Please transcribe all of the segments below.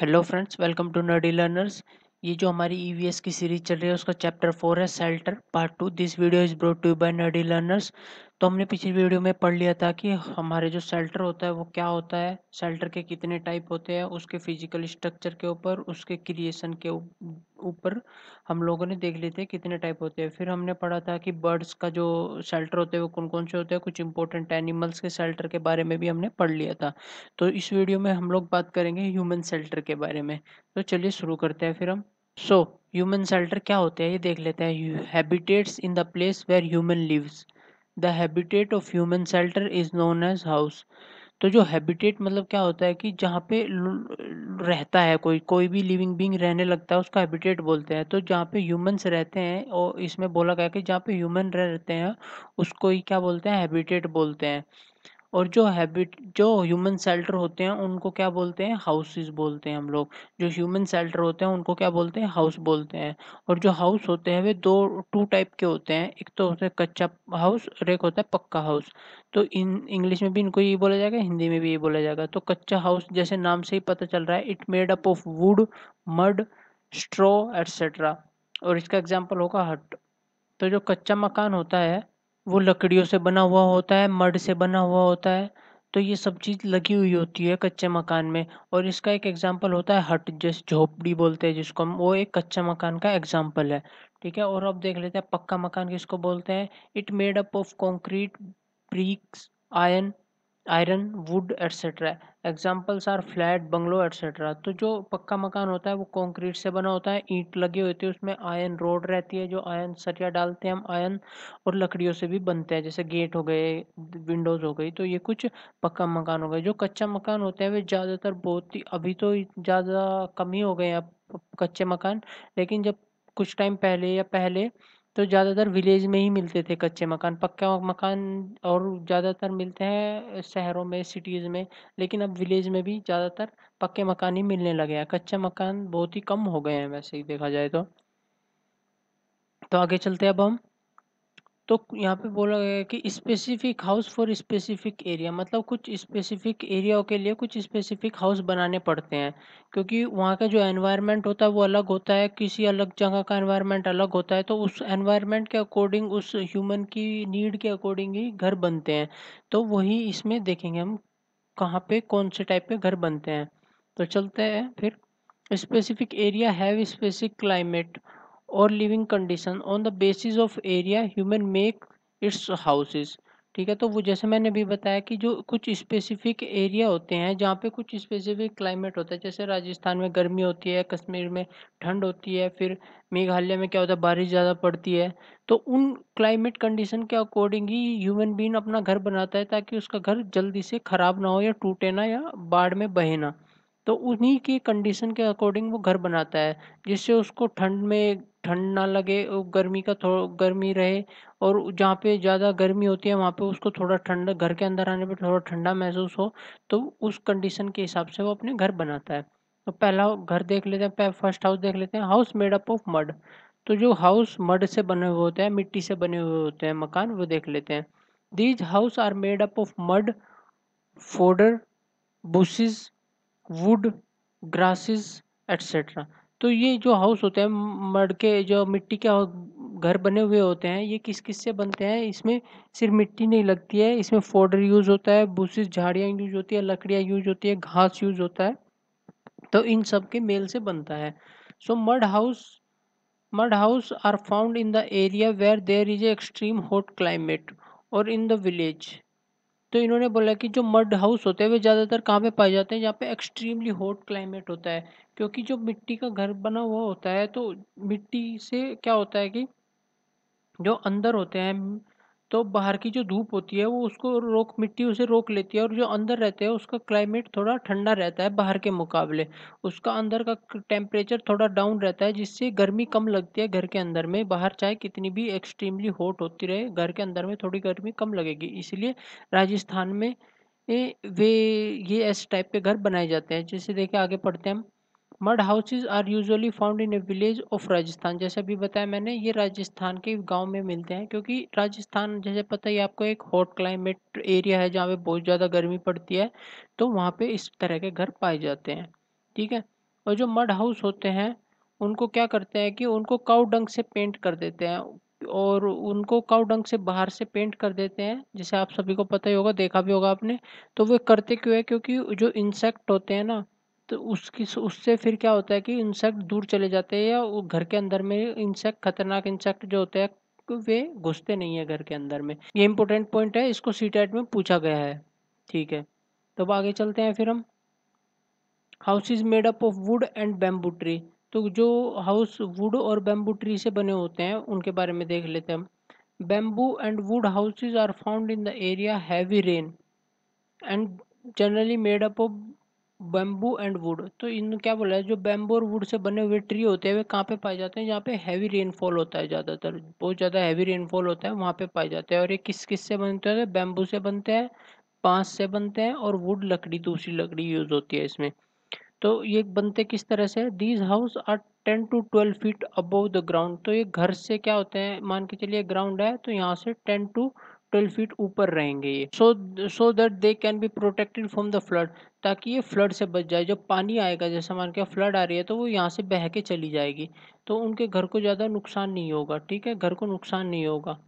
hello friends welcome to Nadi learners ये जो हमारी ई e की सीरीज चल रही है उसका चैप्टर फोर है shelter part two this video is brought to by Nadi learners तो हमने पिछली वीडियो में पढ़ लिया था कि हमारे जो सेल्टर होता है वो क्या होता है सेल्टर के कितने टाइप होते हैं उसके फिजिकल स्ट्रक्चर के ऊपर उसके क्रिएशन के ऊपर हम लोगों ने देख लिए थे कितने टाइप होते हैं फिर हमने पढ़ा था कि बर्ड्स का जो सेल्टर होते हैं वो कौन कौन से होते हैं कुछ इंपॉर्टेंट एनिमल्स के सेल्टर के बारे में भी हमने पढ़ लिया था तो इस वीडियो में हम लोग बात करेंगे ह्यूमन सेल्टर के बारे में तो चलिए शुरू करते हैं फिर हम सो ह्यूमन सेल्टर क्या होते हैं ये देख लेते हैं habitats in the place where human lives the habitat of human shelter is known as house तो जो हैबिटेट मतलब क्या होता है कि जहाँ पे रहता है कोई कोई भी लिविंग बींग रहने लगता है उसका हैबिटेट बोलते हैं तो जहाँ पे ह्यूमन्स रहते हैं और इसमें बोला गया कि जहाँ पे ह्यूमन रहते हैं उसको ही क्या बोलते हैं हैबिटेट बोलते हैं और जो हैबिट जो ह्यूमन सेल्टर होते हैं उनको क्या बोलते हैं हाउसेस बोलते हैं हम लोग जो ह्यूमन सेल्टर होते हैं उनको क्या बोलते हैं हाउस बोलते हैं और जो हाउस होते हैं वे दो टू टाइप के होते हैं एक तो होता है कच्चा हाउस और एक होता है पक्का हाउस तो इन इंग्लिश में भी इनको ये बोला जाएगा हिंदी में भी ये बोला जाएगा तो कच्चा हाउस जैसे नाम से ही पता चल रहा है it made up of wood mud straw etcetera और इसका एग्जाम्पल होगा हट तो जो कच्चा मकान होता है वो लकड़ियों से बना हुआ होता है मड से बना हुआ होता है तो ये सब चीज़ लगी हुई होती है कच्चे मकान में और इसका एक एग्जांपल होता है हट जैसे झोपड़ी बोलते हैं जिसको हम वो एक कच्चा मकान का एग्जांपल है ठीक है और अब देख लेते हैं पक्का मकान किसको बोलते हैं it made up of concrete bricks आयन iron wood etcetera examples are flat bungalow etcetera तो जो पक्का मकान होता है वो कॉन्क्रीट से बना होता है ईंट लगी होती है उसमें आयन रोड रहती है जो आयन सरिया डालते हैं हम आयन और लकड़ियों से भी बनते हैं जैसे गेट हो गए विंडोज़ हो गई तो ये कुछ पक्का मकान हो गए जो कच्चा मकान होते हैं वे ज़्यादातर बहुत ही अभी तो ज़्यादा कम ही हो गए हैं कच्चे मकान लेकिन जब कुछ टाइम पहले या पहले तो ज़्यादातर विलेज में ही मिलते थे कच्चे मकान पक्का मकान और ज़्यादातर मिलते हैं शहरों में सिटीज़ में लेकिन अब विलेज में भी ज़्यादातर पक्के मकान ही मिलने लगे हैं कच्चे मकान बहुत ही कम हो गए हैं वैसे ही देखा जाए तो तो आगे चलते हैं अब हम तो यहाँ पे बोला गया है कि specific house for specific area मतलब कुछ स्पेसिफिक एरिया के लिए कुछ स्पेसिफिक हाउस बनाने पड़ते हैं क्योंकि वहाँ का जो एनवायरनमेंट होता है वो अलग होता है किसी अलग जगह का एनवायरनमेंट अलग होता है तो उस एनवायरनमेंट के अकॉर्डिंग उस ह्यूमन की नीड के अकॉर्डिंग ही घर बनते हैं तो वही इसमें देखेंगे हम कहाँ पर कौन से टाइप के घर बनते हैं तो चलते हैं फिर specific area have specific climate और living condition on the basis of area human make its houses ठीक है तो वो जैसे मैंने अभी बताया कि जो कुछ स्पेसिफिक एरिया होते हैं जहाँ पे कुछ स्पेसिफिक क्लाइमेट होता है जैसे राजस्थान में गर्मी होती है कश्मीर में ठंड होती है फिर मेघालय में क्या होता है बारिश ज़्यादा पड़ती है तो उन क्लाइमेट कंडीशन के अकॉर्डिंग ही ह्यूमन बीन अपना घर बनाता है ताकि उसका घर जल्दी से ख़राब ना हो या टूटे ना या बाढ़ में बहे ना तो उन्हीं के कंडीशन के अकॉर्डिंग वो घर बनाता है जिससे उसको ठंड में ठंड ना लगे और गर्मी का थोड़ा गर्मी रहे और जहाँ पे ज़्यादा गर्मी होती है वहाँ पे उसको थोड़ा ठंड घर के अंदर आने पे थोड़ा ठंडा महसूस हो तो उस कंडीशन के हिसाब से वो अपने घर बनाता है तो पहला घर देख लेते हैं फर्स्ट हाउस देख लेते हैं house made up of mud तो जो हाउस मड से बने हुए होते हैं मिट्टी से बने हुए होते हैं मकान वो देख लेते हैं these house are made up of mud fodder bushes wood grasses etcetera तो ये जो हाउस होते हैं मड के जो मिट्टी के घर बने हुए होते हैं ये किस किस से बनते हैं इसमें सिर्फ मिट्टी नहीं लगती है इसमें फोडर यूज़ होता है बुसेस झाड़ियाँ यूज होती है लकड़ियाँ यूज होती है घास यूज होता है तो इन सब के मेल से बनता है so mud house mud house are found in the area where there is a extreme hot climate और इन द विलेज तो इन्होंने बोला कि जो मड हाउस होते हैं वे ज़्यादातर कहाँ पे पाए जाते हैं जहाँ पे एक्सट्रीमली हॉट क्लाइमेट होता है क्योंकि जो मिट्टी का घर बना हुआ होता है तो मिट्टी से क्या होता है कि जो अंदर होते हैं तो बाहर की जो धूप होती है वो उसको रोक मिट्टी उसे रोक लेती है और जो अंदर रहते हैं उसका क्लाइमेट थोड़ा ठंडा रहता है बाहर के मुकाबले उसका अंदर का टेम्परेचर थोड़ा डाउन रहता है जिससे गर्मी कम लगती है घर के अंदर में बाहर चाहे कितनी भी एक्सट्रीमली हॉट होती रहे घर के अंदर में थोड़ी गर्मी कम लगेगी इसलिए राजस्थान में वे ये ऐसे टाइप के घर बनाए जाते हैं जैसे देखे आगे पढ़ते हैं हम mud houses are usually found in a village of Rajasthan जैसे अभी बताया मैंने ये राजस्थान के गांव में मिलते हैं क्योंकि राजस्थान जैसे पता ही आपको एक हॉट क्लाइमेट एरिया है जहाँ पे बहुत ज़्यादा गर्मी पड़ती है तो वहाँ पे इस तरह के घर पाए जाते हैं ठीक है और जो मड हाउस होते हैं उनको क्या करते हैं कि उनको काउ डंग से पेंट कर देते हैं और उनको काउ डंग से बाहर से पेंट कर देते हैं जैसे आप सभी को पता ही होगा देखा भी होगा आपने तो वे करते क्यों है क्योंकि जो इंसेक्ट होते हैं ना तो उसकी उससे फिर क्या होता है कि इंसेक्ट दूर चले जाते हैं या वो घर के अंदर में इंसेक्ट खतरनाक इंसेक्ट जो होते हैं वे घुसते नहीं है घर के अंदर में ये इंपॉर्टेंट पॉइंट है इसको सी टाइट में पूछा गया है ठीक है तब तो आगे चलते हैं फिर हम house is made up of wood and bamboo tree तो जो हाउस वुड और बैम्बू ट्री से बने होते हैं उनके बारे में देख लेते हैं हम bamboo and wood houses are found in the area heavy rain and generally made up of bamboo and wood तो इन क्या बोला है जो बैम्बू और वुड से बने हुए ट्री होते हैं वे कहाँ पे पाए जाते हैं जहाँ पे हैवी रेनफॉल होता है ज़्यादातर बहुत ज़्यादा हैवी रेनफॉल होता है वहाँ पे पाए जाते हैं और ये किस किस से बनते हैं बैम्बू से बनते हैं बांस से बनते हैं और वुड लकड़ी दूसरी लकड़ी यूज़ होती है इसमें तो ये बनते किस तरह से these house are ten to twelve feet above the ground तो ये घर से क्या होते हैं मान के चलिए ग्राउंड है तो यहाँ से टेन टू ट्वेल्व फीट ऊपर रहेंगे ये so so that they can be protected from the flood ताकि ये फ्लड से बच जाए जब पानी आएगा जैसे मान के फ्लड आ रही है तो वो यहाँ से बह के चली जाएगी तो उनके घर को ज़्यादा नुकसान नहीं होगा ठीक है घर को नुकसान नहीं होगा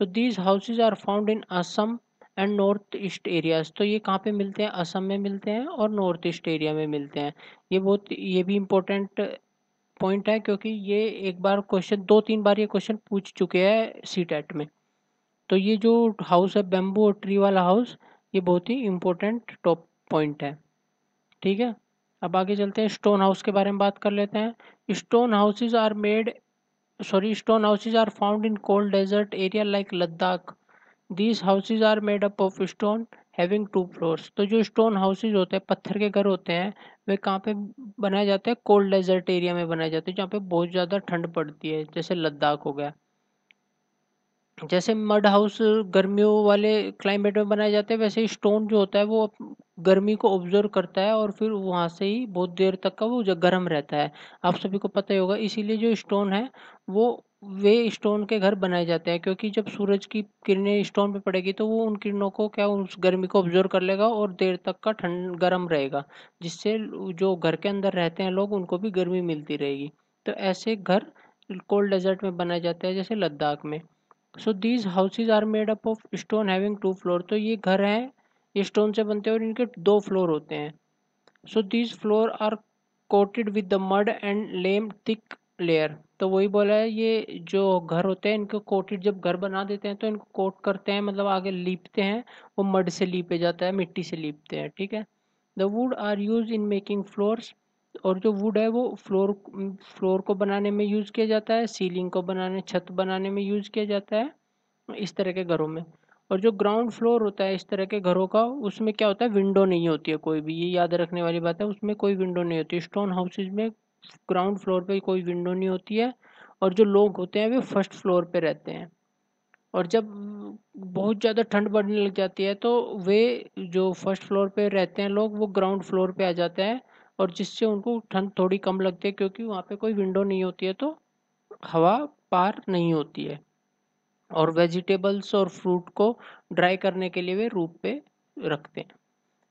तो these houses are found in Assam and north east areas तो ये कहाँ पे मिलते हैं असम में मिलते हैं और नॉर्थ ईस्ट एरिया में मिलते हैं ये बहुत ये भी इम्पोर्टेंट पॉइंट है क्योंकि ये एक बार क्वेश्चन दो तीन बार ये क्वेश्चन पूछ चुके हैं सी टेट e में तो ये जो हाउस है बेम्बू और ट्री वाला हाउस ये बहुत ही इम्पोर्टेंट टॉप पॉइंट है ठीक है अब आगे चलते हैं स्टोन हाउस के बारे में बात कर लेते हैं stone houses are made sorry stone houses are found in cold desert area like Ladakh these houses are made up of stone having two floors तो जो स्टोन हाउसेज होते हैं पत्थर के घर होते हैं वे कहाँ पे बनाए जाते हैं कोल्ड डेजर्ट एरिया में बनाए जाते हैं जहाँ पे बहुत ज़्यादा ठंड पड़ती है जैसे लद्दाख हो गया जैसे मड हाउस गर्मियों वाले क्लाइमेट में बनाए जाते हैं वैसे ही स्टोन जो होता है वो गर्मी को ऑब्जर्व करता है और फिर वहाँ से ही बहुत देर तक का वो गर्म रहता है आप सभी को पता ही होगा इसीलिए जो स्टोन है वो वे स्टोन के घर बनाए जाते हैं क्योंकि जब सूरज की किरणें स्टोन पे पड़ेगी तो वो उन किरणों को क्या उस गर्मी को ऑब्जर्व कर लेगा और देर तक का ठंड गर्म रहेगा जिससे जो घर के अंदर रहते हैं लोग उनको भी गर्मी मिलती रहेगी तो ऐसे घर कोल्ड डेजर्ट में बनाए जाते हैं जैसे लद्दाख में so these houses are made up of stone having two floor तो ये घर हैं ये स्टोन से बनते हैं और इनके दो फ्लोर होते हैं so these floor are coated with the mud and lime thick layer तो वही बोला है ये जो घर होते हैं इनको कोटेड जब घर बना देते हैं तो इनको कोट करते हैं मतलब आगे लीपते हैं वो मड से लीपे जाता है मिट्टी से लीपते हैं ठीक है the wood are use in making floors और जो वुड है वो फ्लोर फ्लोर को बनाने में यूज़ किया जाता है सीलिंग को बनाने छत बनाने में यूज़ किया जाता है इस तरह के घरों में और जो ग्राउंड फ्लोर होता है इस तरह के घरों का उसमें क्या होता है विंडो नहीं होती है कोई भी ये याद रखने वाली बात है उसमें कोई विंडो नहीं होती स्टोन हाउसेज में ग्राउंड फ्लोर पर कोई विंडो नहीं होती है और जो लोग होते हैं वे फर्स्ट फ्लोर पर रहते हैं और जब बहुत ज़्यादा ठंड बढ़ने लग जाती है तो वे जो फर्स्ट फ्लोर पे रहते हैं लोग वो ग्राउंड फ्लोर पे आ जाते हैं और जिससे उनको ठंड थोड़ी कम लगती है क्योंकि वहाँ पे कोई विंडो नहीं होती है तो हवा पार नहीं होती है और वेजिटेबल्स और फ्रूट को ड्राई करने के लिए वे रूप पे रखते हैं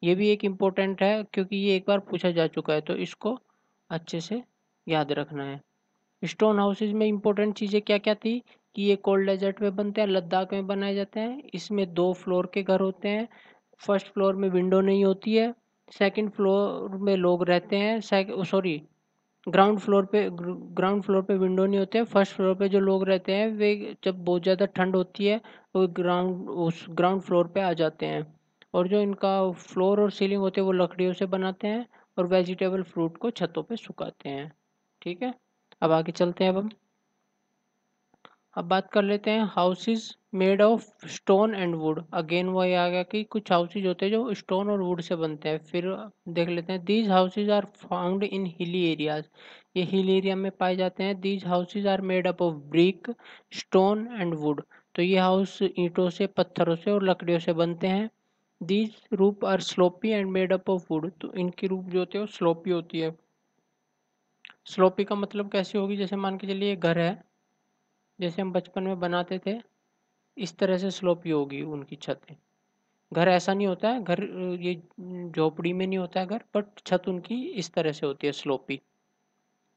ये भी एक इम्पोर्टेंट है क्योंकि ये एक बार पूछा जा चुका है तो इसको अच्छे से याद रखना है स्टोन हाउसेज में इम्पोर्टेंट चीज़ें क्या क्या थी कि ये कोल्ड डेजर्ट में बनते हैं लद्दाख में बनाए जाते हैं इसमें दो फ्लोर के घर होते हैं फर्स्ट फ्लोर में विंडो नहीं होती है सेकंड फ्लोर में लोग रहते हैं सॉरी ग्राउंड फ्लोर पे ग्राउंड फ्लोर पे विंडो नहीं होते हैं फर्स्ट फ्लोर पे जो लोग रहते हैं वे जब बहुत ज़्यादा ठंड होती है वो ग्राउंड उस ग्राउंड फ्लोर पे आ जाते हैं और जो इनका फ्लोर और सीलिंग होते हैं वो लकड़ियों से बनाते हैं और वेजिटेबल फ्रूट को छतों पे सुखाते हैं ठीक है अब आगे चलते हैं अब हम अब बात कर लेते हैं houses made of stone and wood again वही आ गया कि कुछ हाउसेज होते हैं जो स्टोन और वुड से बनते हैं फिर देख लेते हैं these houses are found in hilly areas ये हिल एरिया में पाए जाते हैं these houses are made up of brick stone and wood तो ये हाउस ईंटों से पत्थरों से और लकड़ियों से बनते हैं these roof are slopy and made up of wood तो इनकी रूप जो होते हैं वो स्लोपी होती है स्लोपी का मतलब कैसी होगी जैसे मान के चलिए घर है जैसे हम बचपन में बनाते थे इस तरह से स्लोपी होगी उनकी छतें घर ऐसा नहीं होता है घर ये झोपड़ी में नहीं होता है घर बट छत उनकी इस तरह से होती है स्लोपी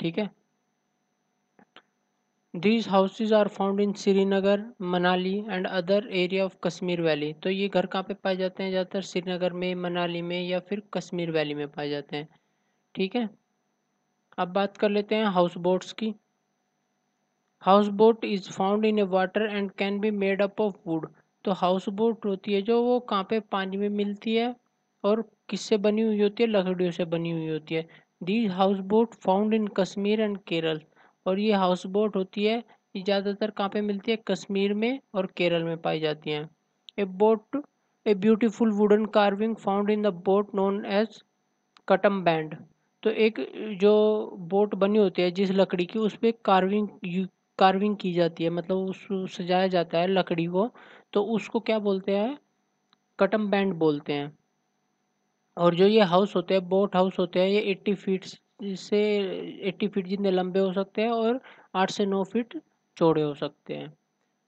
ठीक है these houses are found in Srinagar Manali and other area of Kashmir valley तो ये घर कहाँ पे पाए जाते हैं ज़्यादातर श्रीनगर में मनाली में या फिर कश्मीर वैली में पाए जाते हैं ठीक है अब बात कर लेते हैं हाउस बोट्स की houseboat is found in a water and can be made up of wood तो हाउस बोट होती है जो वो कहाँ पे पानी में मिलती है और किससे बनी हुई होती है लकड़ियों से बनी हुई होती है the house boat found in Kashmir and Kerala और ये हाउस बोट होती है ये ज़्यादातर कहाँ पे मिलती है कश्मीर में और केरल में पाई जाती हैं a boat a beautiful wooden carving found in the boat known as khatamband तो एक जो बोट बनी होती है जिस लकड़ी की उस पर कार्विंग कार्विंग की जाती है मतलब उस सजाया जाता है लकड़ी को तो उसको क्या बोलते हैं कटम बैंड बोलते हैं और जो ये हाउस होते हैं बोट हाउस होते हैं ये एट्टी फीट से एट्टी फीट जितने लंबे हो सकते हैं और आठ से नौ फीट चौड़े हो सकते हैं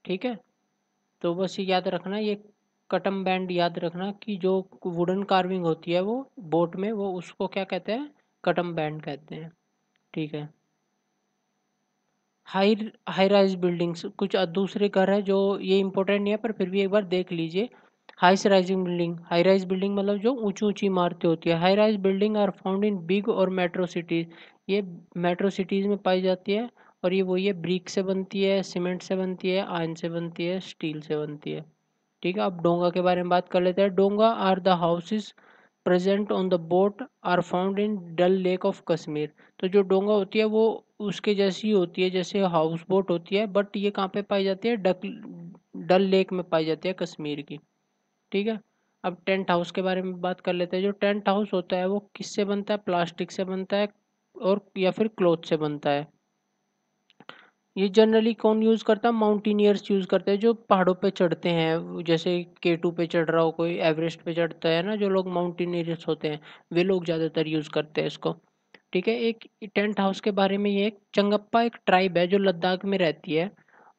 ठीक है तो बस ये याद रखना ये कटम बैंड याद रखना कि जो वुडन कार्विंग होती है वो बोट में वो उसको क्या कहते हैं कटम बैंड कहते हैं ठीक है हाई हाई राइज बिल्डिंग्स कुछ दूसरे घर है जो ये इंपॉर्टेंट नहीं है पर फिर भी एक बार देख लीजिए high rising building high rise building मतलब जो ऊंची ऊंची इमारतें होती है high rise building are found in big और मेट्रो सिटीज़ ये मेट्रो सिटीज़ में पाई जाती है और ये वही है ब्रिक से बनती है सीमेंट से बनती है आयन से बनती है स्टील से बनती है ठीक है अब डोंगा के बारे में बात कर लेते हैं donga are the houses present on the boat are found in Dal lake of Kashmir तो जो डोंगा होती है वो उसके जैसी होती है जैसे हाउस बोट होती है बट ये कहाँ पे पाई जाती है डक डल लेक में पाई जाती है कश्मीर की ठीक है अब टेंट हाउस के बारे में बात कर लेते हैं जो टेंट हाउस होता है वो किससे बनता है प्लास्टिक से बनता है और या फिर क्लोथ से बनता है ये जनरली कौन यूज़ करता है माउंटेनियर्स यूज़ करते हैं जो पहाड़ों पे चढ़ते हैं जैसे के टू पे चढ़ रहा हो कोई एवरेस्ट पे चढ़ता है ना जो लोग माउंटेनियर्स होते हैं वे लोग ज़्यादातर यूज़ करते हैं इसको ठीक है एक टेंट हाउस के बारे में ये एक चंगप्पा एक ट्राइब है जो लद्दाख में रहती है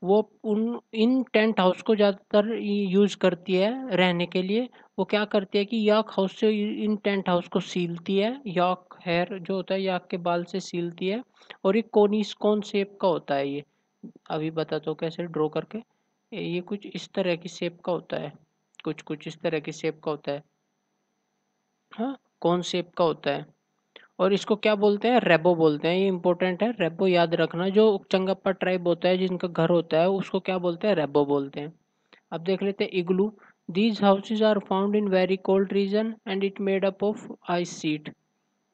वो उन इन टेंट हाउस को ज़्यादातर यूज़ करती है रहने के लिए वो क्या करती है कि याक हाउस से इन टेंट हाउस को सीलती है याक हेयर जो होता है याक के बाल से सीलती है और ये कोनी कौन सेप का होता है ये अभी बताता हूँ कैसे ड्रॉ करके ये कुछ इस तरह की सेप का होता है कुछ कुछ इस तरह की सेप का होता है हाँ कौन सेप का होता है और इसको क्या बोलते हैं रेबो बोलते हैं ये इंपॉर्टेंट है रेबो याद रखना जो चंगप्पा ट्राइब होता है जिनका घर होता है उसको क्या बोलते हैं रेबो बोलते हैं अब देख लेते हैं igloo these houses are found in very cold region and it made up of ice sheet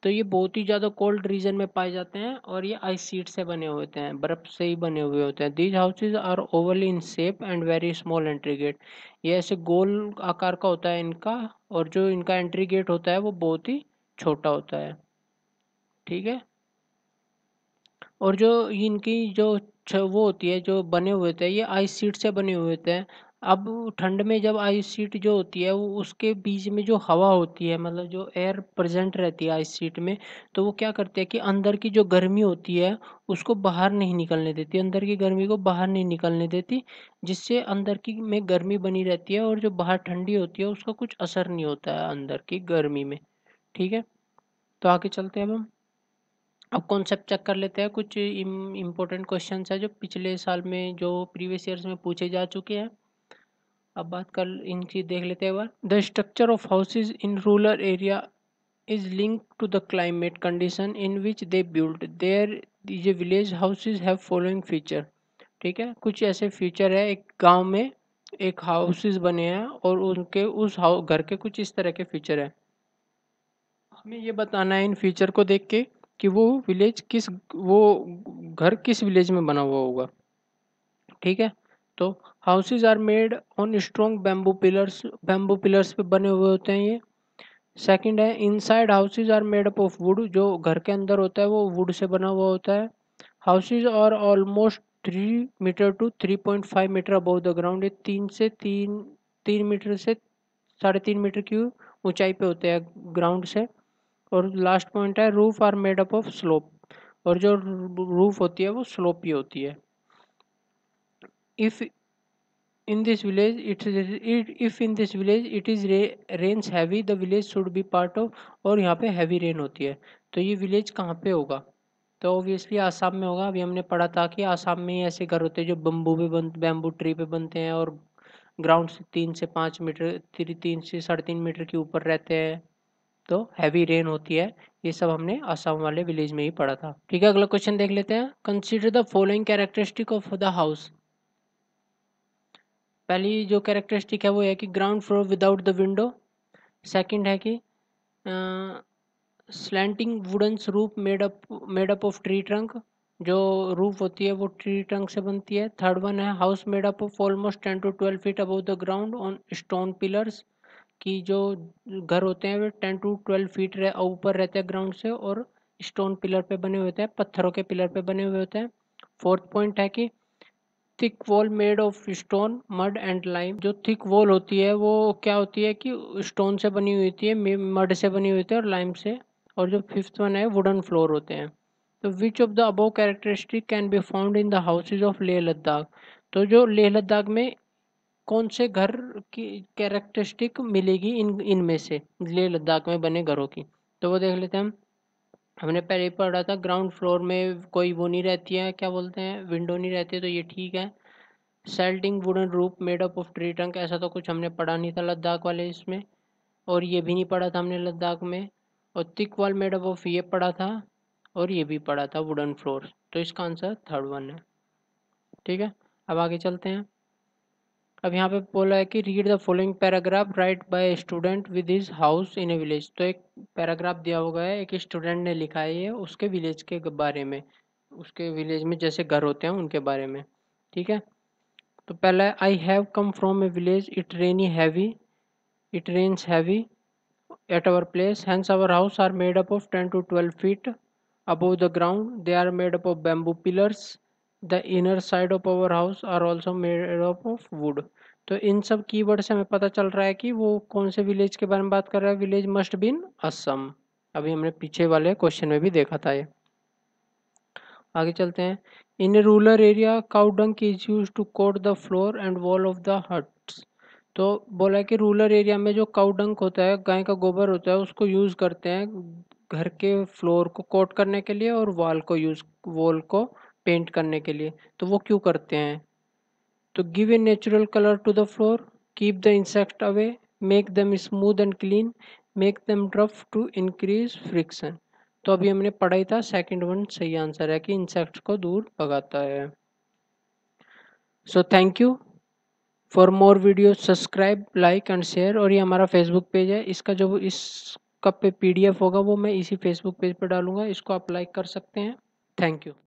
तो ये बहुत ही ज़्यादा कोल्ड रीजन में पाए जाते हैं और ये आइस सीट से बने हुए होते हैं बर्फ़ से ही बने हुए होते हैं these houses are oval in shape and very small entry gate ये ऐसे गोल आकार का होता है इनका और जो इनका एंट्री गेट होता है वो बहुत ही छोटा होता है ठीक है और जो इनकी जो वो होती है जो बने हुए होते हैं ये आइस सीट से बने हुए होते हैं अब ठंड में जब आइस सीट जो होती है वो उसके बीच में जो हवा होती है मतलब जो एयर प्रेजेंट रहती है आइस सीट में तो वो क्या करते हैं कि अंदर की जो गर्मी होती है उसको बाहर नहीं निकलने देती अंदर की गर्मी को बाहर नहीं निकलने देती जिससे अंदर की में गर्मी बनी रहती है और जो बाहर ठंडी होती है उसका कुछ असर नहीं होता है अंदर की गर्मी में ठीक है तो आगे चलते हैं अब हम अब कॉन्सेप्ट चेक कर लेते हैं कुछ इम्पोर्टेंट क्वेश्चंस है जो पिछले साल में जो प्रीवियस ईयर्स में पूछे जा चुके हैं अब बात कर इनकी देख लेते हैं the structure of houses in rural area is link to the climate condition in which they build there ये village houses have following feature ठीक है कुछ ऐसे फीचर है एक गांव में एक हाउसेज बने हैं और उनके उस घर के कुछ इस तरह के फीचर हैं हमें ये बताना है इन फीचर को देख के कि वो विलेज किस वो घर किस विलेज में बना हुआ होगा ठीक है तो houses are made on strong bamboo pillars bamboo pillars पे बने हुए होते हैं ये सेकंड है inside houses are made up of wood जो घर के अंदर होता है वो वुड से बना हुआ होता है हाउसेज और almost three metre to three point five metre above the ground ये तीन से तीन तीन मीटर से साढ़े तीन मीटर की ऊंचाई पे होते हैं ग्राउंड से और लास्ट पॉइंट है roof are made up of slope और जो रूफ होती है वो स्लोप ही होती है if in this village it if in this village it is is heavy the village should be part of और यहाँ पे हैवी रेन होती है तो ये विलेज कहाँ पे होगा तो ऑब्वियसली आसाम में होगा अभी हमने पढ़ा था कि आसाम में ही ऐसे घर होते हैं जो बम्बू पे बन बैम्बू ट्री पे बनते हैं और ग्राउंड से तीन से पाँच मीटर तीन से साढ़े तीन मीटर के ऊपर रहते हैं तो हैवी रेन होती है ये सब हमने असम वाले विलेज में ही पढ़ा था ठीक है अगला क्वेश्चन देख लेते हैं consider the following characteristic of the house पहली जो कैरेक्टरिस्टिक है वो है कि ground floor without the window second है कि slanting woodens roof made up made up of tree trunk जो रूफ होती है वो ट्री ट्रंक से बनती है थर्ड वन है house made up of almost ten to twelve feet above the ground on stone pillars कि जो घर होते हैं वे टेन टू ट्वेल्व फीट रह, ऊपर रहते हैं ग्राउंड से और स्टोन पिलर पे बने हुए होते हैं पत्थरों के पिलर पे बने हुए होते हैं फोर्थ पॉइंट है कि thick wall made of stone mud and lime जो थिक वॉल होती है वो क्या होती है कि स्टोन से बनी हुई होती है मड से बनी हुई होती है और लाइम से और जो फिफ्थ वन है वुडन फ्लोर होते हैं तो which of the above characteristic can be found in the houses of Leh Ladakh तो जो लेह लद्दाख में कौन से घर की कैरेक्टरिस्टिक मिलेगी इन इनमें से लेह लद्दाख में बने घरों की तो वो देख लेते हैं हम हमने पहले पढ़ा था ग्राउंड फ्लोर में कोई वो नहीं रहती है क्या बोलते हैं विंडो नहीं रहती है तो ये ठीक है slanting wooden roof made up of tree trunk ऐसा तो कुछ हमने पढ़ा नहीं था लद्दाख वाले इसमें और ये भी नहीं पढ़ा था हमने लद्दाख में और तिक वॉल मेड अप ऑफ ये पढ़ा था और ये भी पढ़ा था वुडन फ्लोर तो इसका आंसर थर्ड वन है ठीक है अब आगे चलते हैं अब यहाँ पे बोला है कि read the following paragraph write by student with his house in a village तो एक पैराग्राफ दिया हुआ है एक स्टूडेंट ने लिखा है ये उसके विलेज के बारे में उसके विलेज में जैसे घर होते हैं उनके बारे में ठीक है तो पहला है I have come from a village it rainy heavy it rains heavy at our place hence our house are made up of ten to twelve feet above the ground they are made up of bamboo pillars the inner side of our house are also made of of wood तो इन सब keyword से हमें पता चल रहा है कि वो कौन से विलेज के बारे में बात कर रहा है विलेज मस्ट बीन असम अभी हमने पीछे वाले क्वेश्चन में भी देखा था ये आगे चलते हैं in rural area cow dung is use to coat the floor and wall of the huts तो बोला है कि रूरल एरिया में जो काउडंक होता है गाय का गोबर होता है उसको यूज़ करते हैं घर के फ्लोर को कोट करने के लिए और वॉल को यूज़ वॉल को पेंट करने के लिए तो वो क्यों करते हैं तो give a natural colour to the floor keep the insect away make them smooth and clean make them rough to increase friction तो अभी हमने पढ़ा ही था सेकंड वन सही आंसर है कि इंसेक्ट को दूर भगाता है so thank you for more video subscribe like and share और ये हमारा फेसबुक पेज है इसका जो इस कप पे पीडीएफ होगा वो मैं इसी फेसबुक पेज पर डालूंगा इसको आप लाइक कर सकते हैं थैंक यू